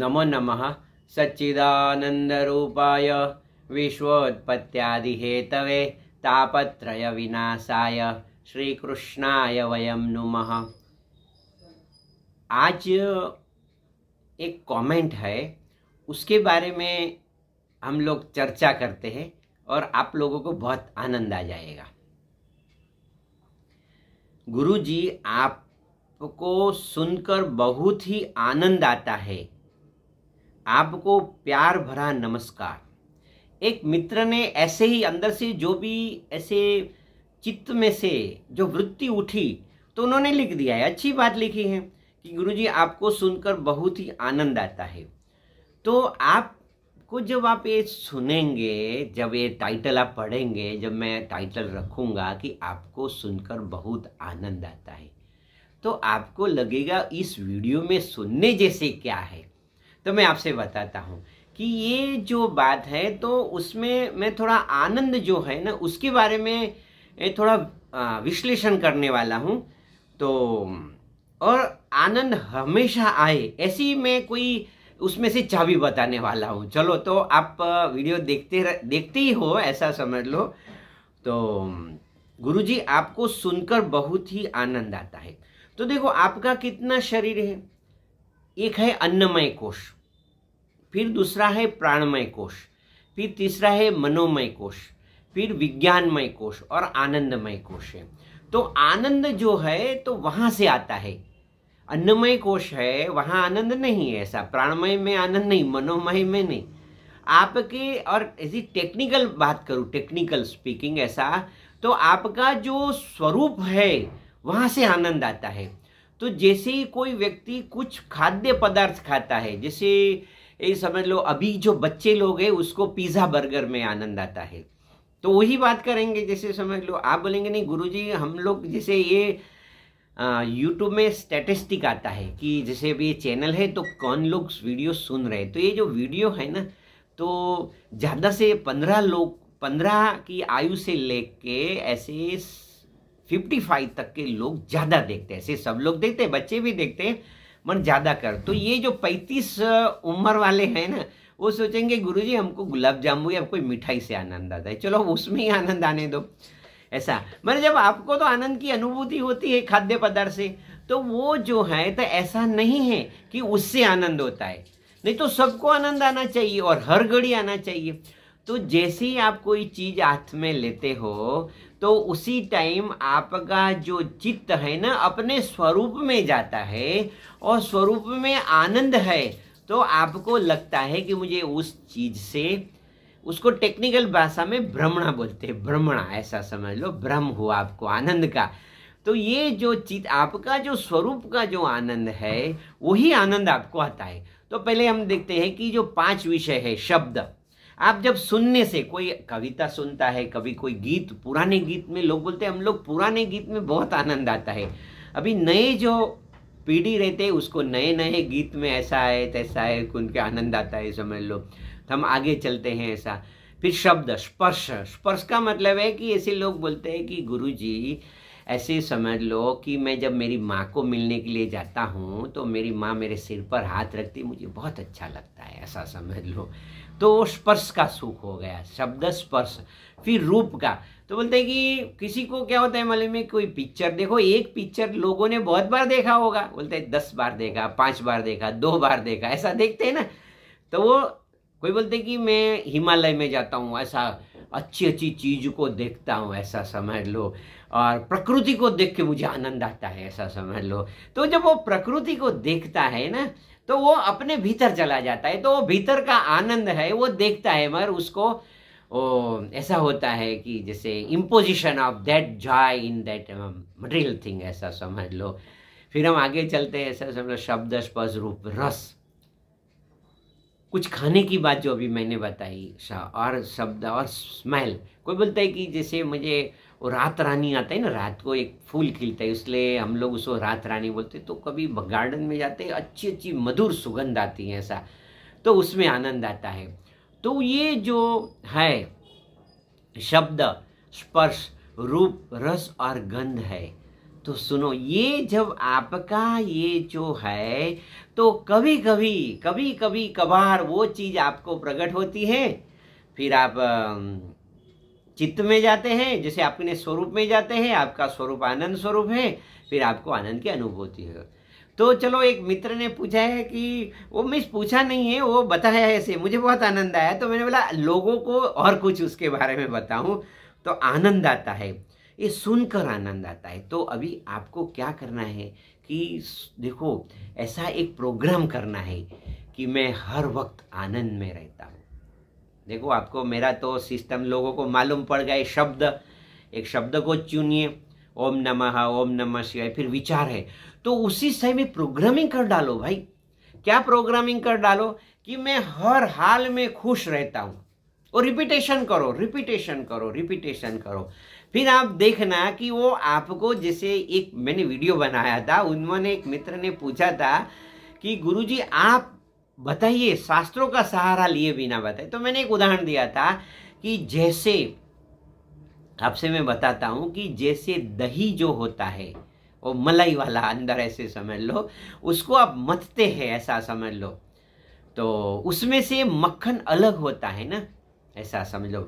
नमो नमः हेतव विश्वोत्पत्त्यादिहेतवे तापत्रयविनाशाय श्रीकृष्णाय वयम नुमः आज एक कमेंट है उसके बारे में हम लोग चर्चा करते हैं और आप लोगों को बहुत आनंद आ जाएगा गुरु जी आपको सुनकर बहुत ही आनंद आता है आपको प्यार भरा नमस्कार एक मित्र ने ऐसे ही अंदर से जो भी ऐसे चित्त में से जो वृत्ति उठी तो उन्होंने लिख दिया है अच्छी बात लिखी है कि गुरुजी आपको सुनकर बहुत ही आनंद आता है तो आपको जब आप ये सुनेंगे जब ये टाइटल आप पढ़ेंगे जब मैं टाइटल रखूँगा कि आपको सुनकर बहुत आनंद आता है तो आपको लगेगा इस वीडियो में सुनने जैसे क्या है तो मैं आपसे बताता हूँ कि ये जो बात है तो उसमें मैं थोड़ा आनंद जो है ना उसके बारे में थोड़ा विश्लेषण करने वाला हूँ तो और आनंद हमेशा आए ऐसी मैं कोई उसमें से चाबी बताने वाला हूँ चलो तो आप वीडियो देखते रह देखते ही हो ऐसा समझ लो तो गुरुजी आपको सुनकर बहुत ही आनंद आता है तो देखो आपका कितना शरीर है एक है अन्नमय कोष फिर दूसरा है प्राणमय कोश फिर तीसरा है मनोमय कोश फिर विज्ञानमय कोष और आनंदमय कोष है तो आनंद जो है तो वहां से आता है अन्नमय कोश है वहां आनंद नहीं है ऐसा प्राणमय में आनंद नहीं मनोमय में नहीं आपके और ऐसी टेक्निकल बात करूँ टेक्निकल स्पीकिंग ऐसा तो आपका जो स्वरूप है वहां से आनंद आता है तो जैसे ही कोई व्यक्ति कुछ खाद्य पदार्थ खाता है जैसे ये समझ लो अभी जो बच्चे लोग हैं उसको पिज़्ज़ा बर्गर में आनंद आता है तो वही बात करेंगे जैसे समझ लो आप बोलेंगे नहीं गुरुजी हम लोग जैसे ये यूट्यूब में स्टैटिस्टिक आता है कि जैसे अभी ये चैनल है तो कौन लोग वीडियो सुन रहे हैं तो ये जो वीडियो है ना तो ज़्यादा से पंद्रह लोग पंद्रह की आयु से लेके ऐसे 55 तक के लोग ज़्यादा देखते हैं ऐसे सब लोग देखते हैं बच्चे भी देखते हैं मन ज़्यादा कर तो ये जो 35 उम्र वाले हैं ना वो सोचेंगे गुरुजी हमको गुलाब जामुन या कोई मिठाई से आनंद आता है चलो उसमें ही आनंद आने दो ऐसा मैंने जब आपको तो आनंद की अनुभूति होती है खाद्य पदार्थ से तो वो जो है तो ऐसा नहीं है कि उससे आनंद होता है नहीं तो सबको आनंद आना चाहिए और हर घड़ी आना चाहिए तो जैसे ही आप कोई चीज़ हाथ में लेते हो तो उसी टाइम आपका जो चित्त है ना अपने स्वरूप में जाता है और स्वरूप में आनंद है तो आपको लगता है कि मुझे उस चीज़ से उसको टेक्निकल भाषा में भ्रमणा बोलते हैं भ्रमणा ऐसा समझ लो भ्रम हुआ आपको आनंद का तो ये जो चित आपका जो स्वरूप का जो आनंद है वही आनंद आपको आता है तो पहले हम देखते हैं कि जो पांच विषय है शब्द आप जब सुनने से कोई कविता सुनता है कभी कोई गीत पुराने गीत में लोग बोलते हैं हम लोग पुराने गीत में बहुत आनंद आता है अभी नए जो पीढ़ी रहते हैं उसको नए नए गीत में ऐसा है तैसा है उनके आनंद आता है समझ लो तो हम आगे चलते हैं ऐसा फिर शब्द स्पर्श स्पर्श का मतलब है कि ऐसे लोग बोलते हैं कि गुरु जी ऐसे समझ लो कि मैं जब मेरी माँ को मिलने के लिए जाता हूँ तो मेरी माँ मेरे सिर पर हाथ रखती मुझे बहुत अच्छा लगता है ऐसा समझ लो तो वो स्पर्श का सुख हो गया शब्द स्पर्श फिर रूप का तो बोलते हैं कि किसी को क्या होता है मालूम में कोई पिक्चर देखो एक पिक्चर लोगों ने बहुत बार देखा होगा बोलते हैं दस बार देखा पाँच बार देखा दो बार देखा ऐसा देखते हैं ना तो वो कोई बोलते कि मैं हिमालय में जाता हूँ ऐसा अच्छी अच्छी चीज़ को देखता हूँ ऐसा समझ लो और प्रकृति को देख के मुझे आनंद आता है ऐसा समझ लो तो जब वो प्रकृति को देखता है ना तो वो अपने भीतर चला जाता है तो वो भीतर का आनंद है वो देखता है मगर उसको ओ, ऐसा होता है कि जैसे imposition of that joy in that material thing ऐसा समझ लो फिर हम आगे चलते हैं ऐसा समझ लो शब्द स्पर्श रूप रस कुछ खाने की बात जो अभी मैंने बताई और शब्द और स्मेल कोई बोलता है कि जैसे मुझे वो रात रानी आता है ना रात को एक फूल खिलता है इसलिए हम लोग उसको रात रानी बोलते तो कभी गार्डन में जाते अच्छी अच्छी मधुर सुगंध आती है ऐसा तो उसमें आनंद आता है तो ये जो है शब्द स्पर्श रूप रस और गंध है तो सुनो ये जब आपका ये जो है तो कभी कभी कभी कभी कभार वो चीज़ आपको प्रकट होती है फिर आप चित्त में जाते हैं जैसे आपने स्वरूप में जाते हैं आपका स्वरूप आनंद स्वरूप है फिर आपको आनंद की अनुभूति है तो चलो एक मित्र ने पूछा है कि वो मिस पूछा नहीं है वो बताया है ऐसे मुझे बहुत आनंद आया तो मैंने बोला लोगों को और कुछ उसके बारे में बताऊं तो आनंद आता है ये सुनकर आनंद आता है तो अभी आपको क्या करना है कि देखो ऐसा एक प्रोग्राम करना है कि मैं हर वक्त आनंद में रहता हूँ देखो आपको मेरा तो सिस्टम लोगों को मालूम पड़ गया शब्द एक शब्द को चुनिए ओम नमः ओम नमः शिवाय फिर विचार है तो उसी से में प्रोग्रामिंग कर डालो भाई क्या प्रोग्रामिंग कर डालो कि मैं हर हाल में खुश रहता हूँ और रिपीटेशन करो रिपीटेशन करो रिपीटेशन करो फिर आप देखना कि वो आपको जैसे एक मैंने वीडियो बनाया था उन्होंने एक मित्र ने पूछा था कि गुरुजी आप बताइए शास्त्रों का सहारा लिए बिना बताए तो मैंने एक उदाहरण दिया था कि जैसे आपसे मैं बताता हूँ कि जैसे दही जो होता है वो मलाई वाला अंदर ऐसे समझ लो उसको आप मथते हैं ऐसा समझ लो तो उसमें से मक्खन अलग होता है ना ऐसा समझ लो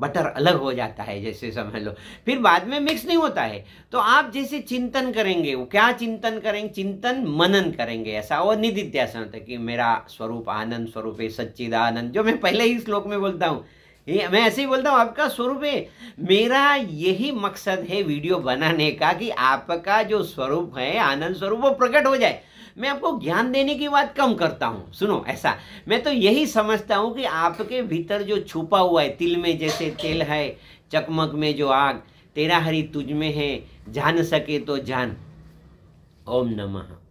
बटर अलग हो जाता है जैसे समझ लो फिर बाद में मिक्स नहीं होता है तो आप जैसे चिंतन करेंगे वो क्या चिंतन करेंगे चिंतन मनन करेंगे ऐसा और निधिध्यासन होता है कि मेरा स्वरूप आनंद स्वरूप है सच्चिदानंद जो मैं पहले ही श्लोक में बोलता हूँ ये मैं ऐसे ही बोलता हूँ आपका स्वरूप है मेरा यही मकसद है वीडियो बनाने का कि आपका जो स्वरूप है आनंद स्वरूप वो प्रकट हो जाए मैं आपको ज्ञान देने की बात कम करता हूँ सुनो ऐसा मैं तो यही समझता हूँ कि आपके भीतर जो छुपा हुआ है तिल में जैसे तेल है चकमक में जो आग तेरा हरी तुझ में है जान सके तो जान ओम नमः